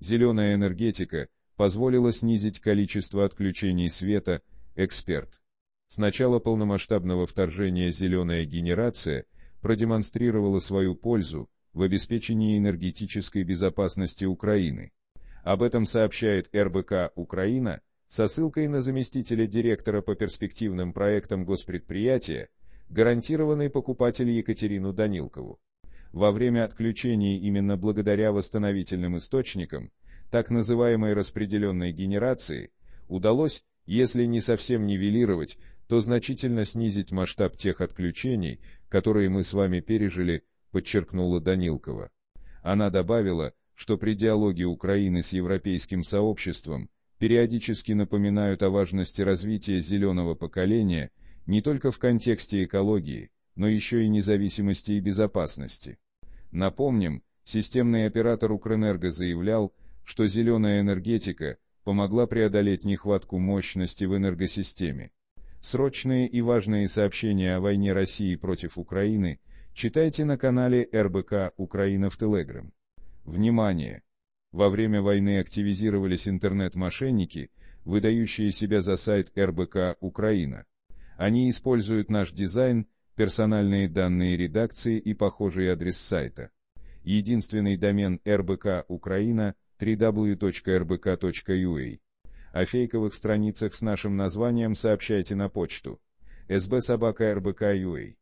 Зеленая энергетика позволила снизить количество отключений света, эксперт. С начала полномасштабного вторжения зеленая генерация продемонстрировала свою пользу в обеспечении энергетической безопасности Украины. Об этом сообщает РБК «Украина» со ссылкой на заместителя директора по перспективным проектам госпредприятия, гарантированный покупатель Екатерину Данилкову. Во время отключений именно благодаря восстановительным источникам, так называемой распределенной генерации, удалось, если не совсем нивелировать, то значительно снизить масштаб тех отключений, которые мы с вами пережили, подчеркнула Данилкова. Она добавила, что при диалоге Украины с европейским сообществом периодически напоминают о важности развития зеленого поколения не только в контексте экологии, но еще и независимости и безопасности. Напомним, системный оператор Укрэнерго заявлял, что зеленая энергетика помогла преодолеть нехватку мощности в энергосистеме. Срочные и важные сообщения о войне России против Украины читайте на канале РБК «Украина» в Телеграм. Внимание! Во время войны активизировались интернет-мошенники, выдающие себя за сайт РБК «Украина». Они используют наш дизайн – персональные данные редакции и похожий адрес сайта. Единственный домен РБК Украина www.rbk.ua. О фейковых страницах с нашим названием сообщайте на почту sbsobaka.rbk.ua.